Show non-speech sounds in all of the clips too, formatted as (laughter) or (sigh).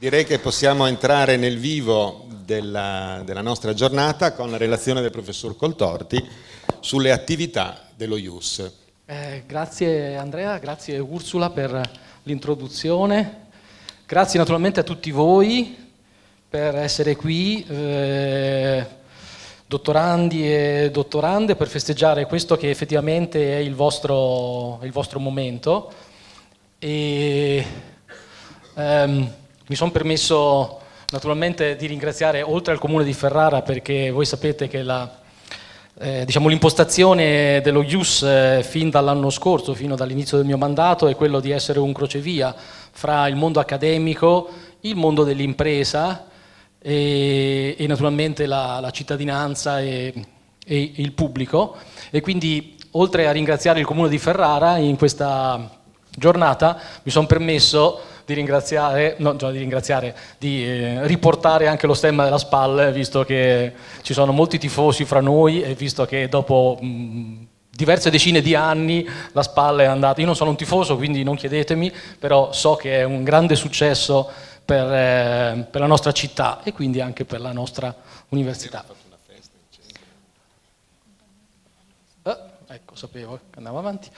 Direi che possiamo entrare nel vivo della, della, nostra giornata con la relazione del professor Coltorti sulle attività dello IUS. Eh, grazie Andrea, grazie Ursula per l'introduzione, grazie naturalmente a tutti voi per essere qui, eh, dottorandi e dottorande, per festeggiare questo che effettivamente è il vostro, il vostro momento. E, ehm, mi sono permesso naturalmente di ringraziare oltre al Comune di Ferrara perché voi sapete che la, eh, diciamo, l'impostazione dello IUS eh, fin dall'anno scorso, fino dall'inizio del mio mandato, è quello di essere un crocevia fra il mondo accademico, il mondo dell'impresa e, e naturalmente la, la cittadinanza e, e, il pubblico. E quindi, oltre a ringraziare il Comune di Ferrara in questa giornata, mi sono permesso di ringraziare, no, di, ringraziare, di eh, riportare anche lo stemma della SPAL, visto che ci sono molti tifosi fra noi e visto che dopo... Mh, mm, diverse decine di anni la SPAL è andata, io non sono un tifoso quindi non chiedetemi, però so che è un grande successo per, eh, per la nostra città e quindi anche per la nostra università. Eh, ecco, sapevo, che andavo avanti.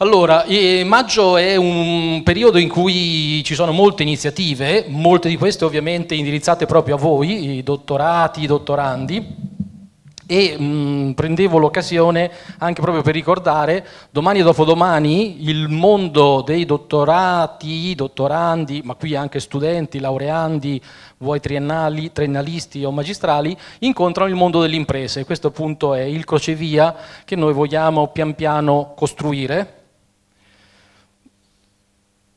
Allora, eh, maggio è un periodo in cui ci sono molte iniziative, molte di queste ovviamente indirizzate proprio a voi, i dottorati, i dottorandi, e mh, prendevo l'occasione anche proprio per ricordare, domani e dopodomani il mondo dei dottorati, dottorandi, ma qui anche studenti, laureandi, vuoi triennali, triennalisti o magistrali, incontrano il mondo delle imprese. Questo appunto è il crocevia che noi vogliamo pian piano costruire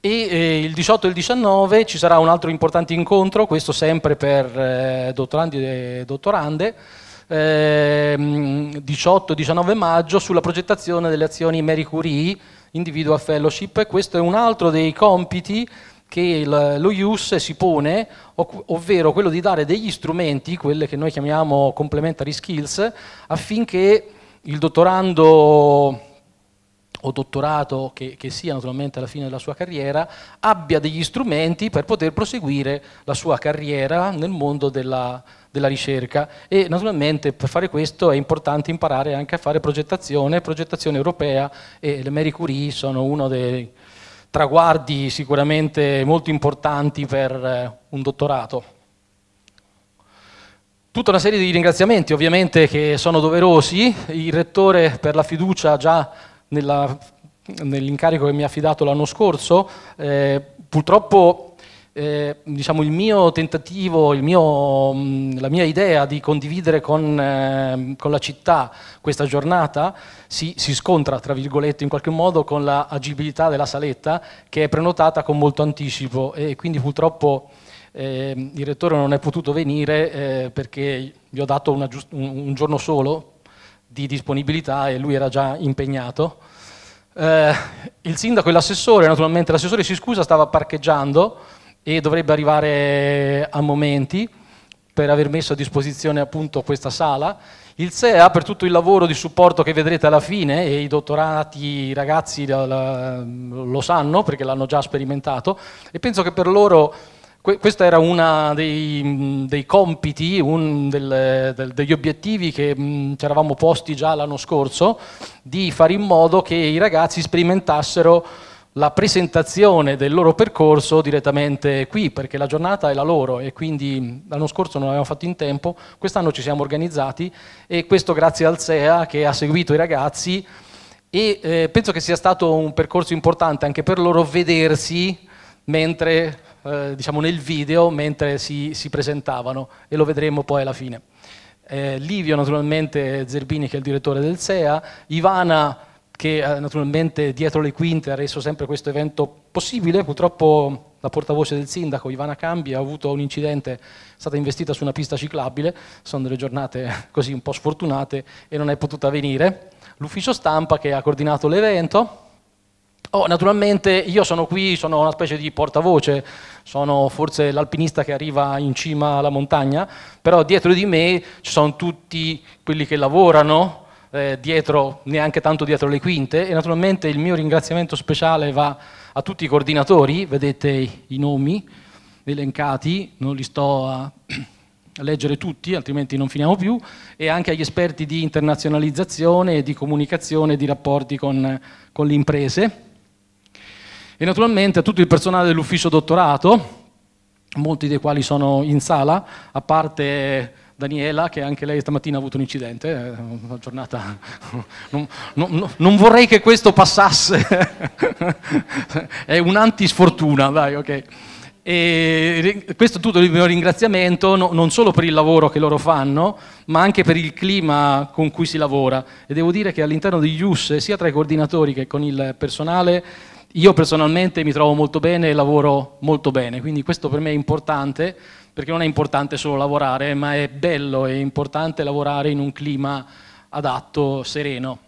e eh, il 18 e il 19 ci sarà un altro importante incontro, questo sempre per eh, dottorandi e dottorande, 18-19 ehm, maggio sulla progettazione delle azioni Marie Curie, Individual Fellowship. Questo è un altro dei compiti che lo IUS si pone, ovvero quello di dare degli strumenti, quelle che noi chiamiamo complementary skills, affinché il dottorando o dottorato che, che, sia naturalmente alla fine della sua carriera, abbia degli strumenti per poter proseguire la sua carriera nel mondo della, della ricerca e naturalmente per fare questo è importante imparare anche a fare progettazione, progettazione europea e le Marie Curie sono uno dei traguardi sicuramente molto importanti per eh, un dottorato tutta una serie di ringraziamenti ovviamente che sono doverosi, il rettore per la fiducia già nell'incarico che mi ha affidato l'anno scorso, eh, purtroppo eh, diciamo, il mio tentativo, il mio, la mia idea di condividere con, eh, con la città questa giornata si, si, scontra, tra virgolette, in qualche modo con l'agibilità della saletta che è prenotata con molto anticipo e quindi purtroppo eh, il rettore non è potuto venire eh, perché gli ho dato un, un giorno solo di disponibilità e lui era già impegnato. Eh, il sindaco e l'assessore, naturalmente l'assessore si scusa, stava parcheggiando e dovrebbe arrivare a momenti per aver messo a disposizione appunto questa sala. Il SEA per tutto il lavoro di supporto che vedrete alla fine e i dottorati, i ragazzi lo sanno perché l'hanno già sperimentato e penso che per loro Que questo era uno dei, dei, compiti, un del, del, degli obiettivi che ci eravamo posti già l'anno scorso, di fare in modo che i ragazzi sperimentassero la presentazione del loro percorso direttamente qui, perché la giornata è la loro e quindi l'anno scorso non l'abbiamo fatto in tempo, quest'anno ci siamo organizzati e questo grazie al SEA che ha seguito i ragazzi e eh, penso che sia stato un percorso importante anche per loro vedersi mentre eh, diciamo nel video mentre si, si, presentavano e lo vedremo poi alla fine. Eh, Livio naturalmente Zerbini che è il direttore del SEA, Ivana che eh, naturalmente dietro le quinte ha reso sempre questo evento possibile, purtroppo la portavoce del sindaco Ivana Cambi ha avuto un incidente, è stata investita su una pista ciclabile, sono delle giornate (laughs) così un po' sfortunate e non è potuta venire. L'ufficio stampa che ha coordinato l'evento, Oh, naturalmente io sono qui, sono una specie di portavoce, sono forse l'alpinista che arriva in cima alla montagna, però dietro di me ci sono tutti quelli che lavorano, eh, dietro, neanche tanto dietro le quinte, e naturalmente il mio ringraziamento speciale va a tutti i coordinatori, vedete i nomi elencati, non li sto a, (clears throat) leggere tutti, altrimenti non finiamo più, e anche agli esperti di internazionalizzazione, di comunicazione, di rapporti con, con le imprese e naturalmente a tutto il personale dell'ufficio dottorato, molti dei quali sono in sala, a parte Daniela, che anche lei stamattina ha avuto un incidente, eh, una giornata... (laughs) Non, non, non vorrei che questo passasse, (laughs) è un'antisfortuna, dai, ok. E questo è tutto il mio ringraziamento no, non solo per il lavoro che loro fanno, ma anche per il clima con cui si lavora. E devo dire che all'interno di IUS, sia tra i coordinatori che con il personale, io personalmente mi trovo molto bene e lavoro molto bene, quindi questo per me è importante, perché non è importante solo lavorare, ma è bello e importante lavorare in un clima adatto, sereno.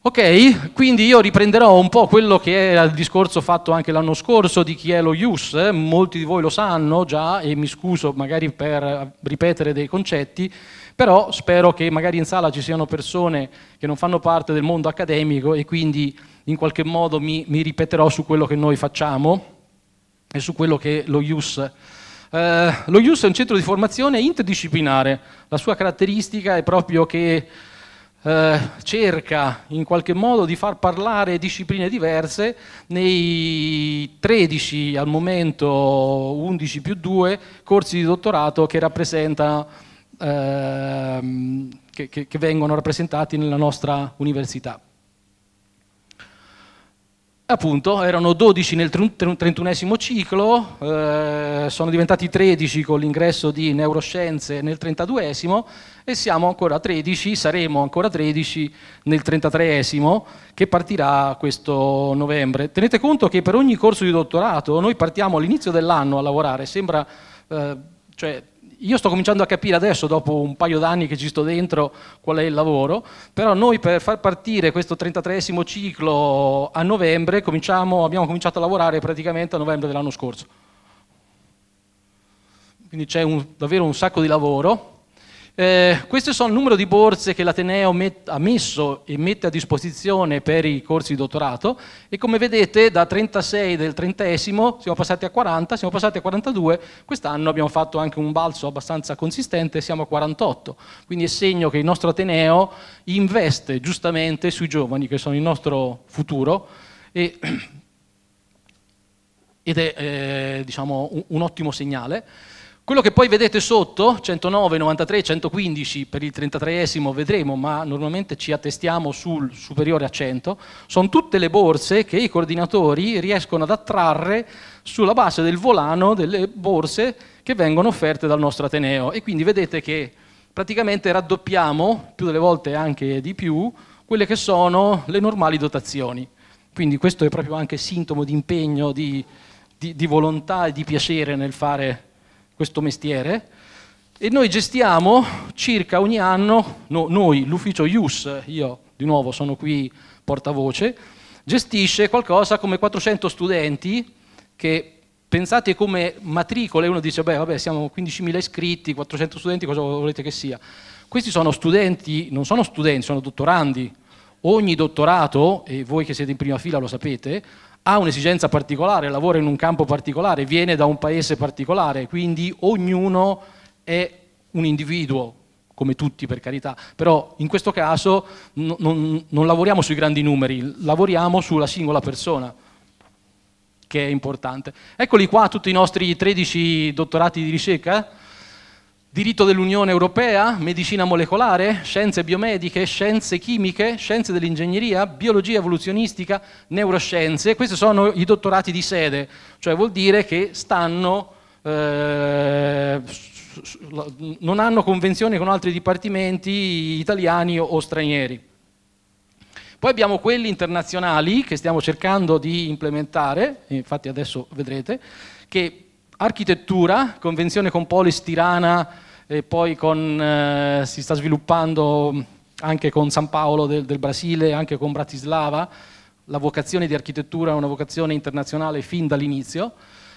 Ok, quindi io riprenderò un po' quello che era il discorso fatto anche l'anno scorso di chi è lo IUS, eh. molti di voi lo sanno già e mi scuso magari per ripetere dei concetti, però spero che magari in sala ci siano persone che non fanno parte del mondo accademico e quindi in qualche modo mi, mi ripeterò su quello che noi facciamo e su quello che lo IUS Uh, lo IUS è un centro di formazione interdisciplinare, la sua caratteristica è proprio che uh, cerca in qualche modo di far parlare discipline diverse nei 13 al momento 11 più 2 corsi di dottorato che, uh, che, che, che vengono rappresentati nella nostra università. Appunto, erano 12 nel 31 ciclo, eh, sono diventati 13 con l'ingresso di neuroscienze nel 32 e siamo ancora 13, saremo ancora 13 nel 33 che partirà questo novembre. Tenete conto che per ogni corso di dottorato noi partiamo all'inizio dell'anno a lavorare, sembra eh, cioè, io sto cominciando a capire adesso, dopo un paio d'anni che ci sto dentro, qual è il lavoro, però noi per far partire questo 33 ciclo a novembre abbiamo cominciato a lavorare praticamente a novembre dell'anno scorso. Quindi c'è davvero un sacco di lavoro eh, queste sono il numero di borse che l'Ateneo met- ha messo e mette a disposizione per i corsi di dottorato e come vedete da 36 del trentesimo siamo passati a 40, siamo passati a 42, quest'anno abbiamo fatto anche un balzo abbastanza consistente, siamo a 48, quindi è segno che il nostro Ateneo investe giustamente sui giovani che sono il nostro futuro e (clears throat) ed è eh, diciamo, un, un, ottimo segnale. Quello che poi vedete sotto, 109, 93, 115 per il 33esimo vedremo, ma normalmente ci attestiamo sul superiore a 100, sono tutte le borse che i coordinatori riescono ad attrarre sulla base del volano delle borse che vengono offerte dal nostro Ateneo. E quindi vedete che praticamente raddoppiamo, più delle volte anche di più, quelle che sono le normali dotazioni. Quindi questo è proprio anche sintomo di impegno, di, di, di volontà e di piacere nel fare questo mestiere e noi gestiamo circa ogni anno, no, noi, l'ufficio IUS, io di nuovo sono qui portavoce, gestisce qualcosa come 400 studenti che pensate come matricole, uno dice, beh, vabbè, siamo 15.000 iscritti, 400 studenti, cosa volete che sia? Questi sono studenti, non sono studenti, sono dottorandi. Ogni dottorato, e voi che siete in prima fila lo sapete, ha un'esigenza particolare, lavora in un campo particolare, viene da un paese particolare, quindi ognuno è un individuo, come tutti per carità, però in questo caso non, non lavoriamo sui grandi numeri, lavoriamo sulla singola persona, che è importante. Eccoli qua tutti i nostri 13 dottorati di ricerca, eh? diritto dell'Unione Europea, medicina molecolare, scienze biomediche, scienze chimiche, scienze dell'ingegneria, biologia evoluzionistica, neuroscienze. Questi sono i dottorati di sede, cioè vuol dire che stanno, eh, non hanno convenzione con altri dipartimenti italiani o stranieri. Poi abbiamo quelli internazionali che stiamo cercando di implementare, infatti adesso vedrete, che architettura, convenzione con Polis Tirana e poi con, eh, si sta sviluppando anche con San Paolo del, del, Brasile, anche con Bratislava. La vocazione di architettura è una vocazione internazionale fin dall'inizio.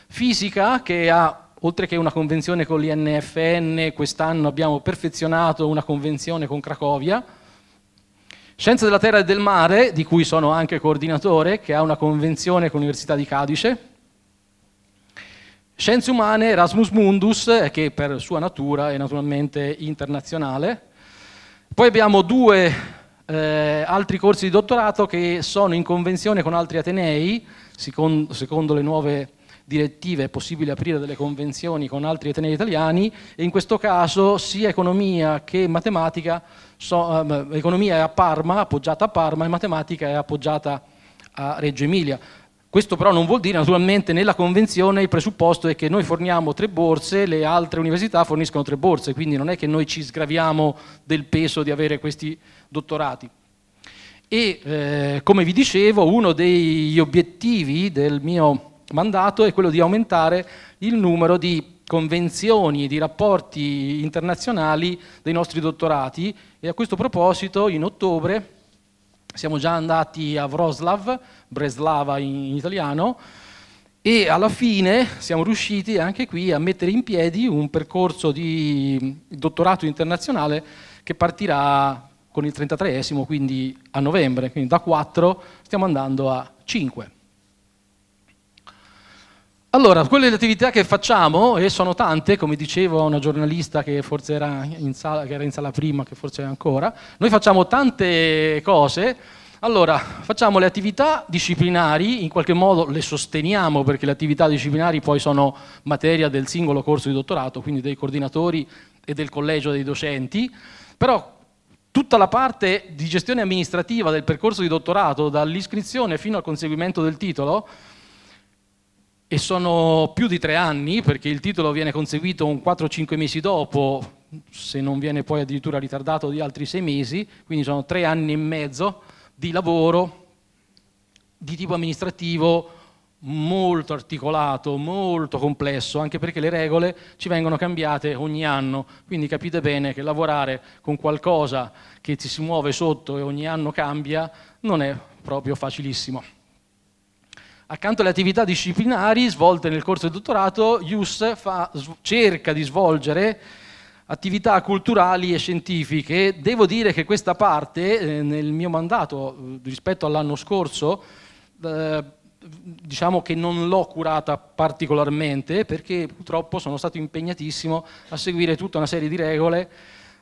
Fisica, che ha, oltre che una convenzione con l'INFN, quest'anno abbiamo perfezionato una convenzione con Cracovia. Scienze della terra e del mare, di cui sono anche coordinatore, che ha una convenzione con l'Università di Cadice, Scienze umane Erasmus Mundus, eh, che per sua natura è naturalmente internazionale. Poi abbiamo due eh, altri corsi di dottorato che sono in convenzione con altri atenei, secondo, secondo le nuove direttive è possibile aprire delle convenzioni con altri atenei italiani e in questo caso sia economia che matematica, so, ehm, economia è a Parma, appoggiata a Parma e matematica è appoggiata a Reggio Emilia. Questo però non vuol dire, naturalmente, nella convenzione il presupposto è che noi forniamo tre borse, le altre università forniscono tre borse, quindi non è che noi ci sgraviamo del peso di avere questi dottorati. E eh, come vi dicevo, uno degli obiettivi del mio mandato è quello di aumentare il numero di convenzioni, di rapporti internazionali dei nostri dottorati e a questo proposito in ottobre siamo già andati a Wroclaw, Breslava in italiano, e alla fine siamo riusciti anche qui a mettere in piedi un percorso di dottorato internazionale che partirà con il 33esimo, quindi a novembre, quindi da 4 stiamo andando a 5. Allora, quelle attività che facciamo, e sono tante, come dicevo a una giornalista che forse era in sala, era in sala prima, che forse è ancora, noi facciamo tante cose, allora, facciamo le attività disciplinari, in qualche modo le sosteniamo perché le attività disciplinari poi sono materia del singolo corso di dottorato, quindi dei coordinatori e del collegio dei docenti, però tutta la parte di gestione amministrativa del percorso di dottorato, dall'iscrizione fino al conseguimento del titolo, e sono più di tre anni perché il titolo viene conseguito un 4-5 mesi dopo, se non viene poi addirittura ritardato di altri sei mesi, quindi sono tre anni e mezzo di lavoro di tipo amministrativo molto articolato, molto complesso, anche perché le regole ci vengono cambiate ogni anno, quindi capite bene che lavorare con qualcosa che ci si muove sotto e ogni anno cambia non è proprio facilissimo. Accanto alle attività disciplinari svolte nel corso del dottorato, IUS fa, cerca di svolgere attività culturali e scientifiche. Devo dire che questa parte, eh, nel mio mandato eh, rispetto all'anno scorso, eh, diciamo che non l'ho curata particolarmente perché purtroppo sono stato impegnatissimo a seguire tutta una serie di regole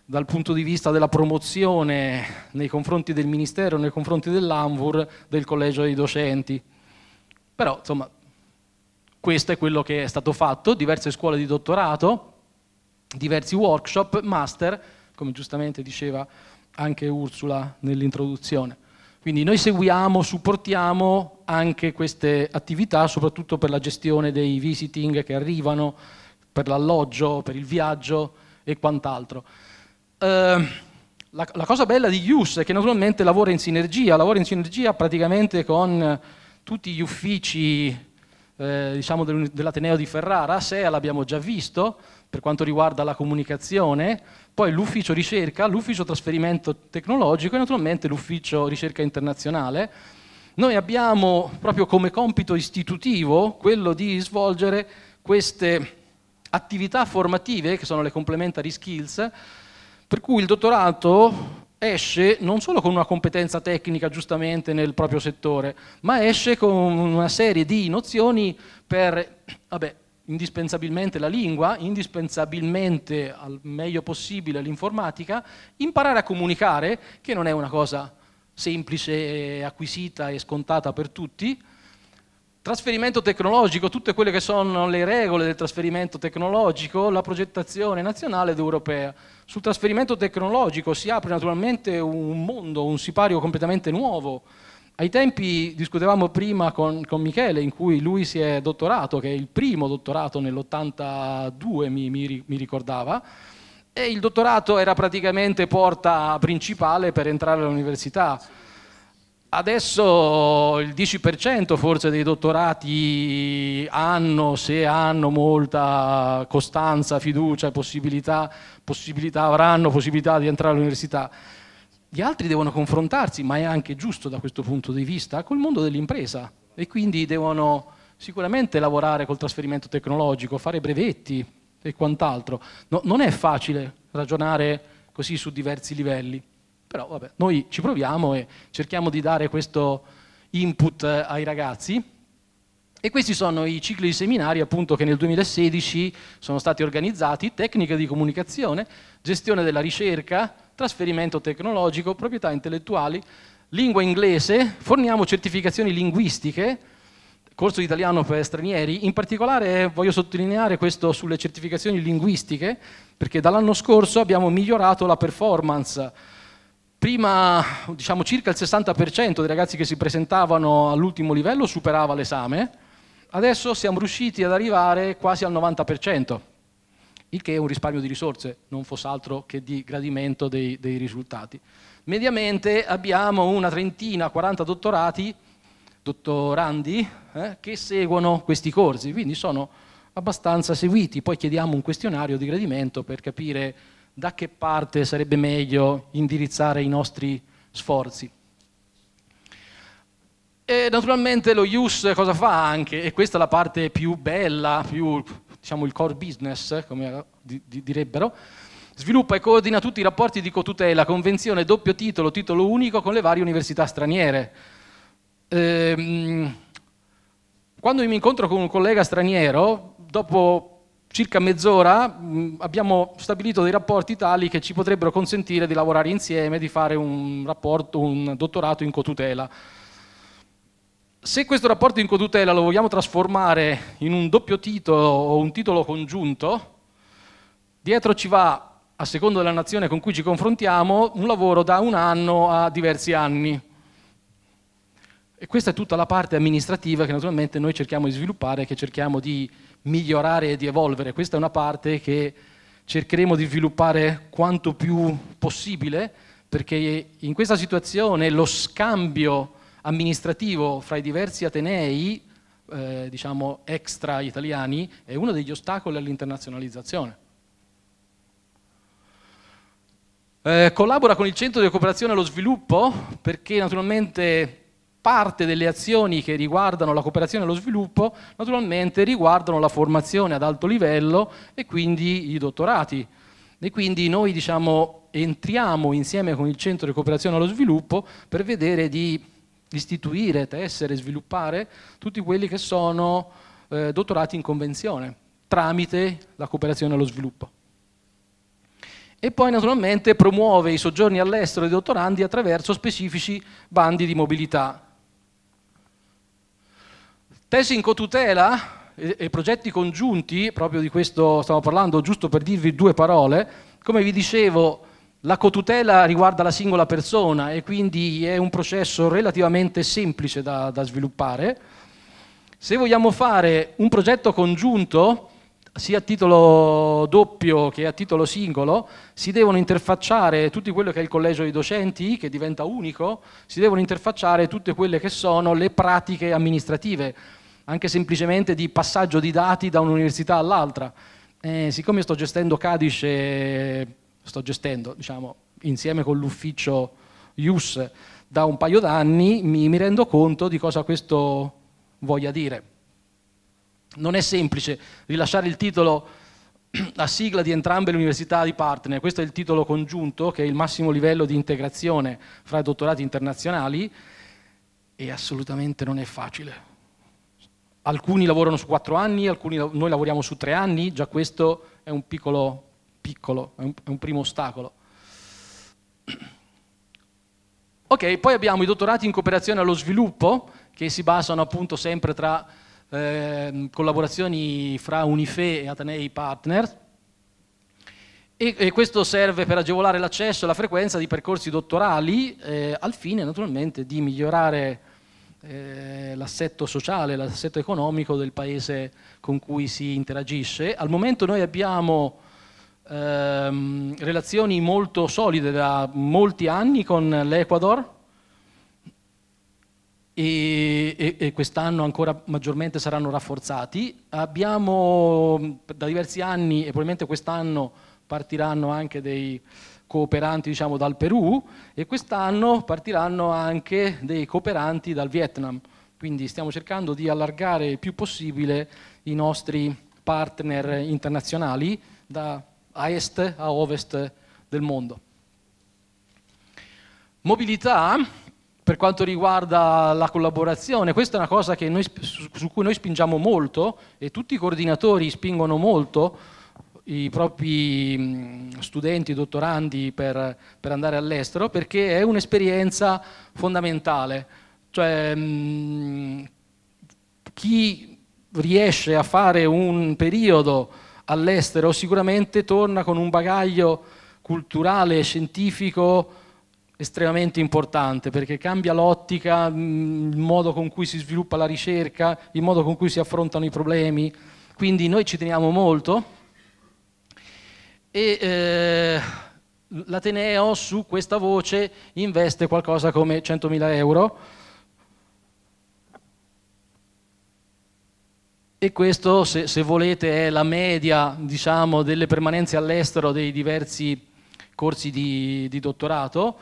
dal punto di vista della promozione nei confronti del Ministero, nei confronti dell'ANVUR, del Collegio dei Docenti. Però, insomma, questo è quello che è stato fatto, diverse scuole di dottorato, diversi workshop, master, come giustamente diceva anche Ursula nell'introduzione. Quindi noi seguiamo, supportiamo anche queste attività, soprattutto per la gestione dei visiting che arrivano, per l'alloggio, per il viaggio e quant'altro. Eh, la, la, cosa bella di IUS è che naturalmente lavora in sinergia, lavora in sinergia praticamente con tutti gli uffici eh, diciamo dell'Ateneo di Ferrara, SEA l'abbiamo già visto per quanto riguarda la comunicazione, poi l'ufficio ricerca, l'ufficio trasferimento tecnologico e naturalmente l'ufficio ricerca internazionale. Noi abbiamo proprio come compito istitutivo quello di svolgere queste attività formative che sono le complementary skills, per cui il dottorato esce non solo con una competenza tecnica giustamente nel proprio settore, ma esce con una serie di nozioni per, vabbè, indispensabilmente la lingua, indispensabilmente al meglio possibile l'informatica, imparare a comunicare, che non è una cosa semplice, acquisita e scontata per tutti, Trasferimento tecnologico, tutte quelle che sono le regole del trasferimento tecnologico, la progettazione nazionale ed europea. Sul trasferimento tecnologico si apre naturalmente un mondo, un sipario completamente nuovo. Ai tempi discutevamo prima con, con Michele, in cui lui si è dottorato, che è il primo dottorato nell'82, mi, mi, mi ricordava, e il dottorato era praticamente porta principale per entrare all'università. Adesso il 10% forse dei dottorati hanno, se hanno molta costanza, fiducia, possibilità, possibilità avranno possibilità di entrare all'università. Gli altri devono confrontarsi, ma è anche giusto da questo punto di vista, col mondo dell'impresa e quindi devono sicuramente lavorare col trasferimento tecnologico, fare brevetti e quant'altro. No, non è facile ragionare così su diversi livelli. Però vabbè, noi ci proviamo e cerchiamo di dare questo input eh, ai ragazzi. E questi sono i cicli di seminari appunto che nel 2016 sono stati organizzati, tecniche di comunicazione, gestione della ricerca, trasferimento tecnologico, proprietà intellettuali, lingua inglese, forniamo certificazioni linguistiche, corso di italiano per stranieri, in particolare eh, voglio sottolineare questo sulle certificazioni linguistiche perché dall'anno scorso abbiamo migliorato la performance Prima, diciamo, circa il 60% dei ragazzi che si presentavano all'ultimo livello superava l'esame, adesso siamo riusciti ad arrivare quasi al 90%, il che è un risparmio di risorse, non fosse altro che di gradimento dei, dei risultati. Mediamente abbiamo una trentina, 40 dottorati, dottorandi eh, che seguono questi corsi, quindi sono abbastanza seguiti. Poi chiediamo un questionario di gradimento per capire da che parte sarebbe meglio indirizzare i nostri sforzi. E naturalmente lo IUS cosa fa anche? E questa è la parte più bella, più diciamo il core business, come direbbero. Sviluppa e coordina tutti i rapporti di cotutela, convenzione, doppio titolo, titolo unico con le varie università straniere. Ehm, quando mi incontro con un collega straniero, dopo circa mezz'ora mh, mm, abbiamo stabilito dei rapporti tali che ci potrebbero consentire di lavorare insieme, di fare un, rapporto, un dottorato in cotutela. Se questo rapporto in cotutela lo vogliamo trasformare in un doppio titolo o un titolo congiunto, dietro ci va, a seconda della nazione con cui ci confrontiamo, un lavoro da un anno a diversi anni. E questa è tutta la parte amministrativa che naturalmente noi cerchiamo di sviluppare, che cerchiamo di migliorare e di evolvere. Questa è una parte che cercheremo di sviluppare quanto più possibile, perché in questa situazione lo scambio amministrativo fra i diversi Atenei, eh, diciamo extra italiani, è uno degli ostacoli all'internazionalizzazione. Eh, collabora con il Centro di Cooperazione allo Sviluppo perché naturalmente parte delle azioni che riguardano la cooperazione e lo sviluppo naturalmente riguardano la formazione ad alto livello e quindi i dottorati. E quindi noi diciamo, entriamo insieme con il Centro di Cooperazione allo Sviluppo per vedere di istituire, tessere, sviluppare tutti quelli che sono eh, dottorati in convenzione tramite la cooperazione allo sviluppo. E poi naturalmente promuove i soggiorni all'estero dei dottorandi attraverso specifici bandi di mobilità Tessing tutela e, e progetti congiunti, proprio di questo stiamo parlando, giusto per dirvi due parole, come vi dicevo la cotutela riguarda la singola persona e quindi è un processo relativamente semplice da, da sviluppare. Se vogliamo fare un progetto congiunto, sia a titolo doppio che a titolo singolo, si devono interfacciare tutto quello che è il collegio dei docenti, che diventa unico, si devono interfacciare tutte quelle che sono le pratiche amministrative anche semplicemente di passaggio di dati da un'università all'altra. Eh, siccome sto gestendo Cadice, sto gestendo, diciamo, insieme con l'ufficio IUS da un paio d'anni, mi, mi rendo conto di cosa questo voglia dire. Non è semplice rilasciare il titolo (clears throat) la sigla di entrambe le università di partner, questo è il titolo congiunto che è il massimo livello di integrazione fra dottorati internazionali e assolutamente non è facile alcuni lavorano su quattro anni, alcuni, noi lavoriamo su tre anni, già questo è un piccolo, piccolo è un, è un primo ostacolo. (clears throat) Ok, poi abbiamo i dottorati in cooperazione allo sviluppo, che si basano appunto sempre tra eh, collaborazioni fra Unife e Atenei Partner. E, e, questo serve per agevolare l'accesso e la frequenza di percorsi dottorali eh, al fine naturalmente di migliorare eh, l'assetto sociale, l'assetto economico del paese con cui si interagisce. Al momento noi abbiamo ehm, relazioni molto solide da molti anni con l'Ecuador e, e, e quest'anno ancora maggiormente saranno rafforzati. Abbiamo da diversi anni e probabilmente quest'anno partiranno anche dei cooperanti diciamo, dal Perù e quest'anno partiranno anche dei cooperanti dal Vietnam. Quindi stiamo cercando di allargare il più possibile i nostri partner internazionali da est a ovest del mondo. Mobilità, per quanto riguarda la collaborazione, questa è una cosa noi, su cui noi spingiamo molto e tutti i coordinatori spingono molto i propri studenti, dottorandi per, per andare all'estero perché è un'esperienza fondamentale. Cioè, chi riesce a fare un periodo all'estero sicuramente torna con un bagaglio culturale e scientifico estremamente importante perché cambia l'ottica, il modo con cui si sviluppa la ricerca, il modo con cui si affrontano i problemi, quindi noi ci teniamo molto e eh, l'Ateneo su questa voce investe qualcosa come 100.000 euro e questo se, se volete è la media diciamo, delle permanenze all'estero dei diversi corsi di, di dottorato.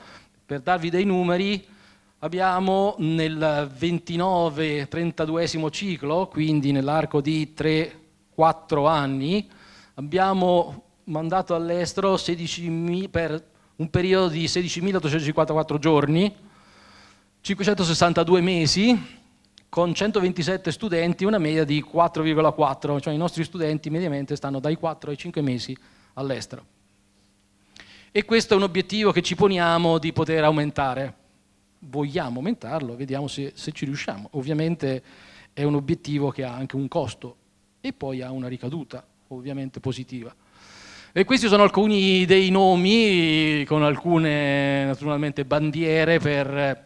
Per darvi dei numeri, Abbiamo nel 29-32 ciclo, quindi nell'arco di 3-4 anni, abbiamo mandato all'estero per un periodo di 16.854 giorni, 562 mesi, con 127 studenti, una media di 4,4, cioè i nostri studenti mediamente stanno dai 4 ai 5 mesi all'estero. E questo è un obiettivo che ci poniamo di poter aumentare. Vogliamo aumentarlo, vediamo se, se ci riusciamo. Ovviamente è un obiettivo che ha anche un costo e poi ha una ricaduta, ovviamente positiva. E questi sono alcuni dei nomi con alcune naturalmente bandiere per eh,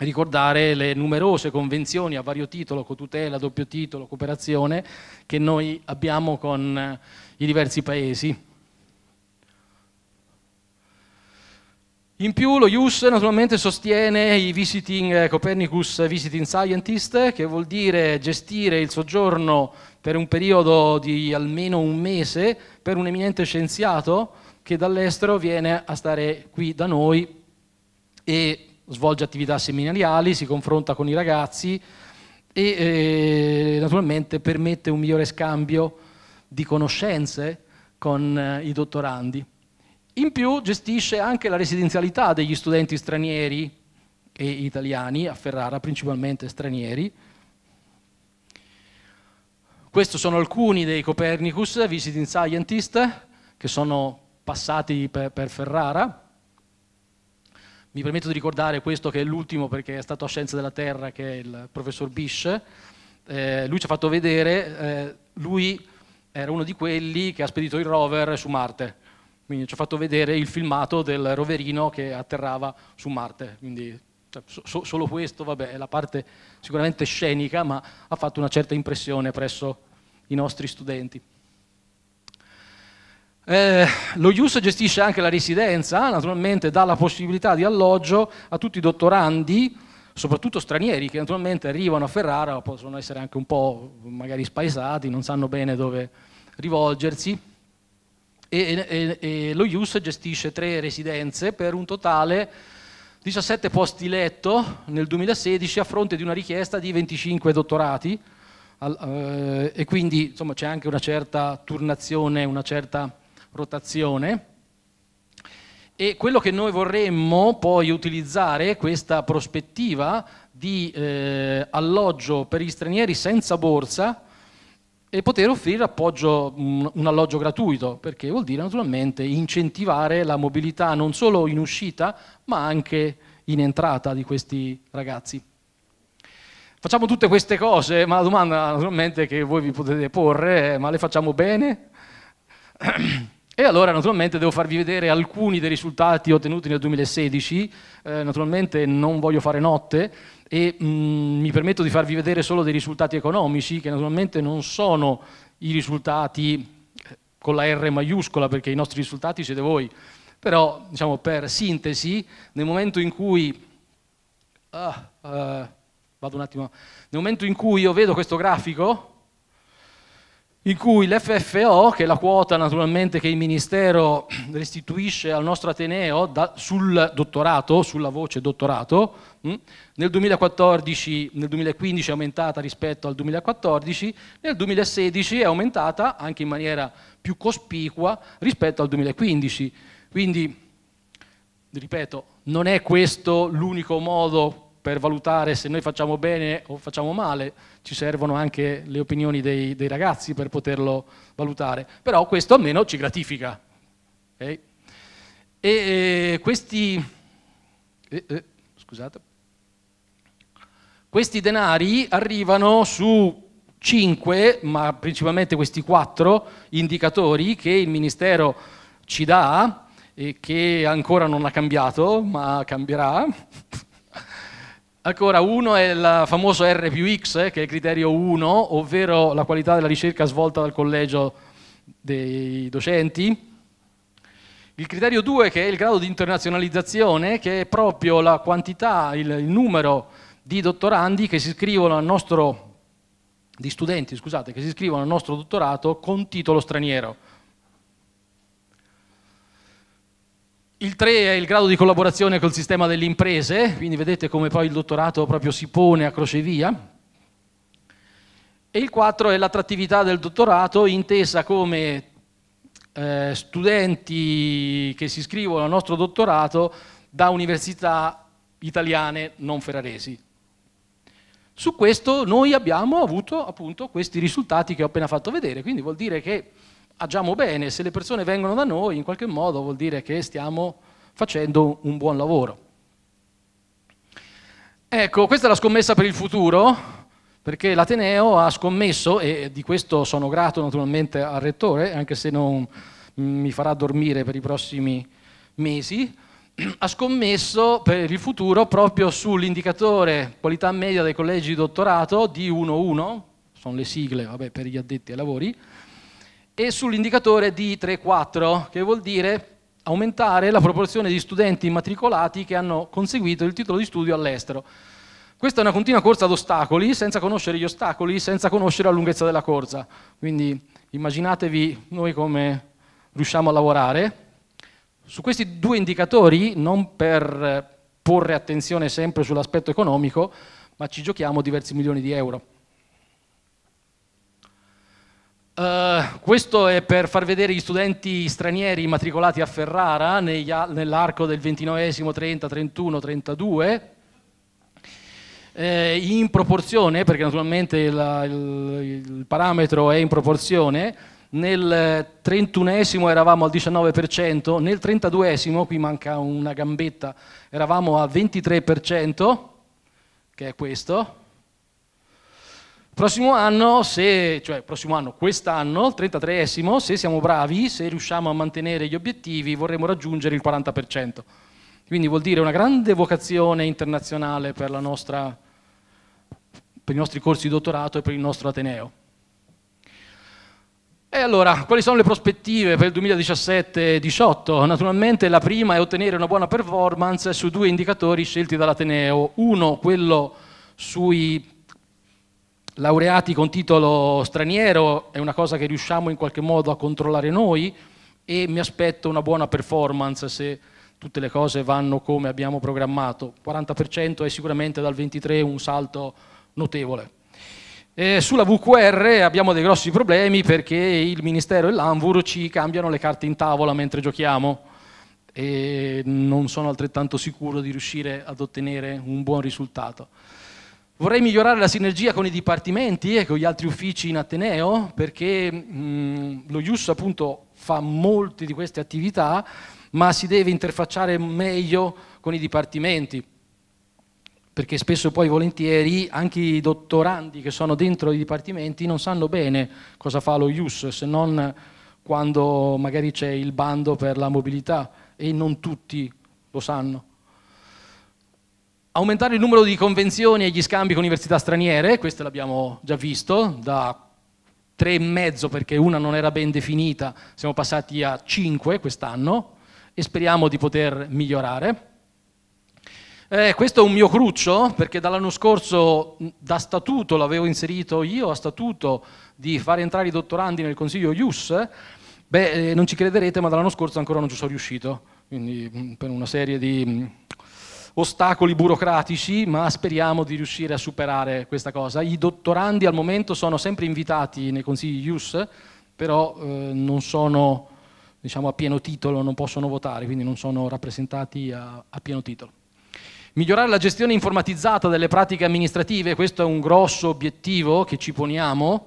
ricordare le numerose convenzioni a vario titolo, cotutela, doppio titolo, cooperazione che noi abbiamo con eh, i diversi paesi. In più lo IUS naturalmente sostiene i visiting Copernicus ecco, Visiting Scientist, che vuol dire gestire il soggiorno per un periodo di almeno un mese per un eminente scienziato che dall'estero viene a stare qui da noi e svolge attività seminariali, si confronta con i ragazzi e eh, naturalmente permette un migliore scambio di conoscenze con eh, i dottorandi. In più gestisce anche la residenzialità degli studenti stranieri e italiani, a Ferrara principalmente stranieri. Questi sono alcuni dei Copernicus, visiting scientist, che sono passati per, per Ferrara. Mi permetto di ricordare questo che è l'ultimo perché è stato a Scienze della Terra, che è il professor Bisch. Eh, lui ci ha fatto vedere, eh, lui era uno di quelli che ha spedito il rover su Marte quindi ci ha fatto vedere il filmato del roverino che atterrava su Marte. Quindi cioè, so, solo questo, vabbè, è la parte sicuramente scenica, ma ha fatto una certa impressione presso i nostri studenti. Eh, lo IUS gestisce anche la residenza, naturalmente dà la possibilità di alloggio a tutti i dottorandi, soprattutto stranieri, che naturalmente arrivano a Ferrara, possono essere anche un po' magari spaesati, non sanno bene dove rivolgersi e, e, e lo IUS gestisce tre residenze per un totale 17 posti letto nel 2016 a fronte di una richiesta di 25 dottorati al, eh, e quindi c'è anche una certa turnazione, una certa rotazione. E quello che noi vorremmo poi utilizzare questa prospettiva di eh, alloggio per gli stranieri senza borsa e poter offrire appoggio, un alloggio gratuito, perché vuol dire naturalmente incentivare la mobilità non solo in uscita, ma anche in entrata di questi ragazzi. Facciamo tutte queste cose, ma la domanda naturalmente che voi vi potete porre è ma le facciamo bene? (clears throat) E allora naturalmente devo farvi vedere alcuni dei risultati ottenuti nel 2016, eh, naturalmente non voglio fare notte e mh, mm, mi permetto di farvi vedere solo dei risultati economici che naturalmente non sono i risultati eh, con la R maiuscola perché i nostri risultati siete voi, però diciamo per sintesi nel momento in cui... Ah, eh, vado un attimo, nel momento in cui io vedo questo grafico in cui l'FFO, che è la quota naturalmente che il Ministero (clears throat) restituisce al nostro Ateneo da, sul dottorato, sulla voce dottorato, mh, hm? nel, 2014, nel 2015 è aumentata rispetto al 2014, nel 2016 è aumentata anche in maniera più cospicua rispetto al 2015. Quindi, ripeto, non è questo l'unico modo per valutare se noi facciamo bene o facciamo male, ci servono anche le opinioni dei, dei ragazzi per poterlo valutare, però questo almeno ci gratifica. Okay? E eh, questi, eh, eh, scusate, questi denari arrivano su cinque, ma principalmente questi quattro indicatori che il Ministero ci dà e che ancora non ha cambiato, ma cambierà. Ancora ecco, uno è il famoso R più X, eh, che è il criterio 1, ovvero la qualità della ricerca svolta dal collegio dei docenti. Il criterio 2 che è il grado di internazionalizzazione, che è proprio la quantità, il, il numero di dottorandi che si iscrivono al nostro, di studenti, scusate, che si iscrivono al nostro dottorato con titolo straniero. Il 3 è il grado di collaborazione col sistema delle imprese, quindi vedete come poi il dottorato proprio si pone a crocevia. E il 4 è l'attrattività del dottorato intesa come eh, studenti che si iscrivono al nostro dottorato da università italiane non ferraresi. Su questo noi abbiamo avuto appunto questi risultati che ho appena fatto vedere, quindi vuol dire che agiamo bene, se le persone vengono da noi in qualche modo vuol dire che stiamo facendo un buon lavoro. Ecco, questa è la scommessa per il futuro, perché l'Ateneo ha scommesso, e di questo sono grato naturalmente al Rettore, anche se non mi farà dormire per i prossimi mesi, (clears throat) ha scommesso per il futuro proprio sull'indicatore qualità media dei collegi di dottorato D1-1, sono le sigle vabbè, per gli addetti ai lavori, e sull'indicatore d 4 che vuol dire aumentare la proporzione di studenti immatricolati che hanno conseguito il titolo di studio all'estero. Questa è una continua corsa ad ostacoli, senza conoscere gli ostacoli, senza conoscere la lunghezza della corsa. Quindi immaginatevi noi come riusciamo a lavorare. Su questi due indicatori, non per porre attenzione sempre sull'aspetto economico, ma ci giochiamo diversi milioni di euro. Eh, questo è per far vedere gli studenti stranieri immatricolati a Ferrara negli, nell'arco del 29, 30, 31, 32, eh, in proporzione, perché naturalmente la, il, il, parametro è in proporzione, nel 31 eravamo al 19%, nel 32, qui manca una gambetta, eravamo al 23%, che è questo, Prossimo anno, se, cioè prossimo anno, quest'anno, il 33esimo, se siamo bravi, se riusciamo a mantenere gli obiettivi, vorremmo raggiungere il 40%. Quindi vuol dire una grande vocazione internazionale per, nostra, per i nostri corsi di dottorato e per il nostro Ateneo. E allora, quali sono le prospettive per il 2017-18? Naturalmente la prima è ottenere una buona performance su due indicatori scelti dall'Ateneo. Uno, quello sui laureati con titolo straniero è una cosa che riusciamo in qualche modo a controllare noi e mi aspetto una buona performance se tutte le cose vanno come abbiamo programmato. 40% è sicuramente dal 23 un salto notevole. E sulla VQR abbiamo dei grossi problemi perché il Ministero e l'Anvur ci cambiano le carte in tavola mentre giochiamo e non sono altrettanto sicuro di riuscire ad ottenere un buon risultato. Vorrei migliorare la sinergia con i dipartimenti e con gli altri uffici in Ateneo, perché mh, lo IUS appunto fa molte di queste attività, ma si deve interfacciare meglio con i dipartimenti, perché spesso poi volentieri anche i dottorandi che sono dentro i dipartimenti non sanno bene cosa fa lo IUS, se non quando magari c'è il bando per la mobilità e non tutti lo sanno aumentare il numero di convenzioni e gli scambi con università straniere, questo l'abbiamo già visto, da tre e mezzo perché una non era ben definita, siamo passati a cinque quest'anno e speriamo di poter migliorare. Eh, questo è un mio cruccio perché dall'anno scorso da statuto l'avevo inserito io a statuto di fare entrare i dottorandi nel consiglio IUS, beh eh, non ci crederete ma dall'anno scorso ancora non ci sono riuscito, quindi per una serie di ostacoli burocratici, ma speriamo di riuscire a superare questa cosa. I dottorandi al momento sono sempre invitati nei consigli IUS, però eh, non sono diciamo, a pieno titolo, non possono votare, quindi non sono rappresentati a, a pieno titolo. Migliorare la gestione informatizzata delle pratiche amministrative, questo è un grosso obiettivo che ci poniamo,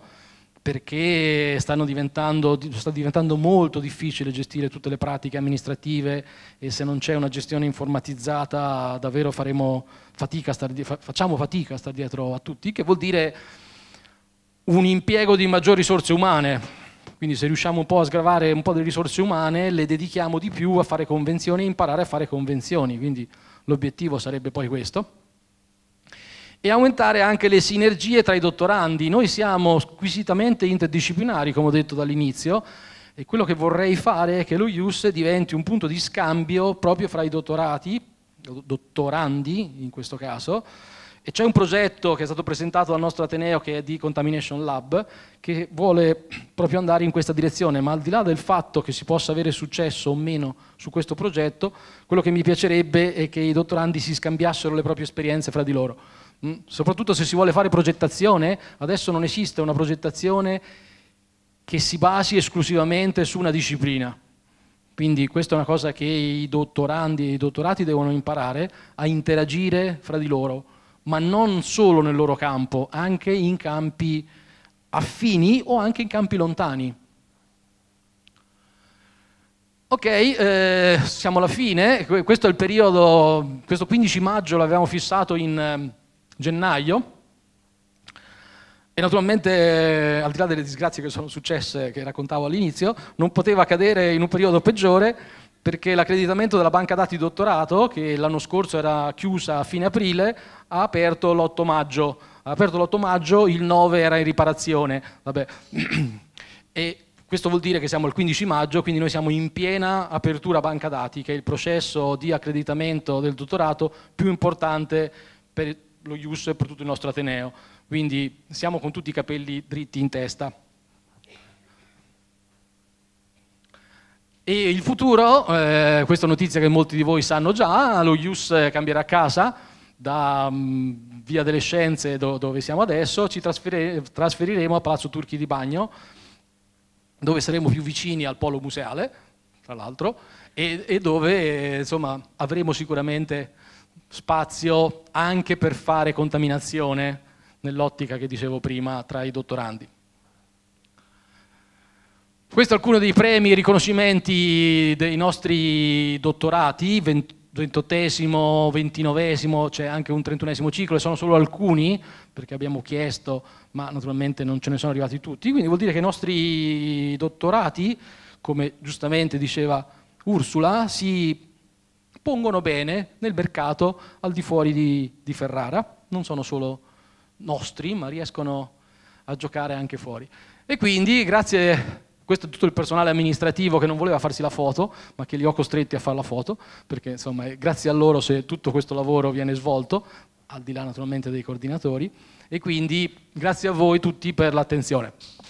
perché diventando, sta diventando molto difficile gestire tutte le pratiche amministrative e se non c'è una gestione informatizzata davvero fatica star, facciamo fatica a stare dietro a tutti, che vuol dire un impiego di maggiori risorse umane. Quindi se riusciamo un po' a sgravare un po' delle risorse umane, le dedichiamo di più a fare convenzioni e imparare a fare convenzioni. Quindi l'obiettivo sarebbe poi questo e aumentare anche le sinergie tra i dottorandi. Noi siamo squisitamente interdisciplinari, come ho detto dall'inizio, e quello che vorrei fare è che lo IUS diventi un punto di scambio proprio fra i dottorati, dottorandi in questo caso, e c'è un progetto che è stato presentato dal nostro Ateneo che è di Contamination Lab, che vuole proprio andare in questa direzione, ma al di là del fatto che si possa avere successo o meno su questo progetto, quello che mi piacerebbe è che i dottorandi si scambiassero le proprie esperienze fra di loro. Mm? soprattutto se si vuole fare progettazione, adesso non esiste una progettazione che si basi esclusivamente su una disciplina. Quindi questa è una cosa che i dottorandi e i dottorati devono imparare a interagire fra di loro, ma non solo nel loro campo, anche in campi affini o anche in campi lontani. Ok, eh, siamo alla fine, questo è il periodo, questo 15 maggio l'abbiamo fissato in ehm, gennaio. E naturalmente, eh, al di là delle disgrazie che sono successe, che raccontavo all'inizio, non poteva cadere in un periodo peggiore perché l'accreditamento della banca dati dottorato, che l'anno scorso era chiusa a fine aprile, ha aperto l'8 maggio. Ha aperto l'8 maggio, il 9 era in riparazione. (clears throat) e questo vuol dire che siamo al 15 maggio, quindi noi siamo in piena apertura banca dati, che è il processo di accreditamento del dottorato più importante per lo IUS per tutto il nostro Ateneo, quindi siamo con tutti i capelli dritti in testa. E il futuro, eh, questa notizia che molti di voi sanno già, lo IUS cambierà casa da mh, mm, Via delle Scienze do, dove siamo adesso, ci trasferire, trasferiremo a Palazzo Turchi di Bagno, dove saremo più vicini al polo museale, tra l'altro, e, e dove insomma, avremo sicuramente spazio anche per fare contaminazione nell'ottica che dicevo prima tra i dottorandi. Questo è alcuni dei premi e riconoscimenti dei nostri dottorati, 28esimo, 29esimo, c'è anche un 31esimo ciclo e sono solo alcuni perché abbiamo chiesto, ma naturalmente non ce ne sono arrivati tutti, quindi vuol dire che i nostri dottorati, come giustamente diceva Ursula, si pongono bene nel mercato al di fuori di, di Ferrara, non sono solo nostri, ma riescono a giocare anche fuori. E quindi, grazie a questo tutto il personale amministrativo che non voleva farsi la foto, ma che li ho costretti a fare la foto, perché insomma è grazie a loro se tutto questo lavoro viene svolto, al di là naturalmente dei coordinatori, e quindi grazie a voi tutti per l'attenzione.